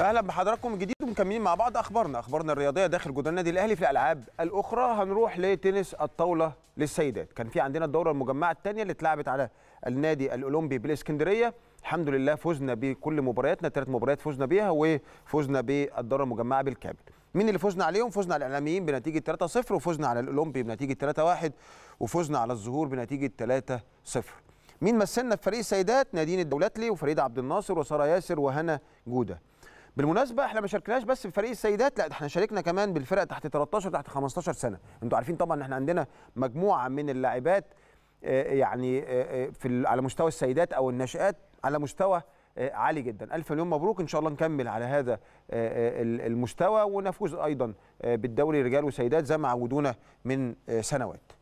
اهلا بحضراتكم من جديد ومكملين مع بعض اخبارنا اخبارنا الرياضيه داخل جدران النادي الاهلي في الالعاب الاخرى هنروح لتنس الطاوله للسيدات كان في عندنا الدوره المجمعه الثانيه اللي اتلعبت على النادي الاولمبي بالاسكندريه الحمد لله فزنا بكل مبارياتنا ثلاث مباريات فزنا بيها وفزنا بالدوره المجمعه بالكامل مين اللي فزنا عليهم فزنا على الاعلاميين بنتيجه 3-0 وفزنا على الاولمبي بنتيجه 3-1 وفزنا على الظهور بنتيجه 3-0 مين مثلنا في فريق السيدات نادين الدولاتلي وفريد عبد الناصر وساره ياسر وهنا جوده بالمناسبه احنا ما شاركناش بس بفريق السيدات لا احنا شاركنا كمان بالفرق تحت 13 تحت 15 سنه انتوا عارفين طبعا ان احنا عندنا مجموعه من اللاعبات آه، يعني آه، آه، في على مستوى السيدات او الناشئات على مستوى عالي جدا الف مليون مبروك ان شاء الله نكمل على هذا المستوى ونفوز ايضا بالدوري رجال وسيدات زي ما عودونا من سنوات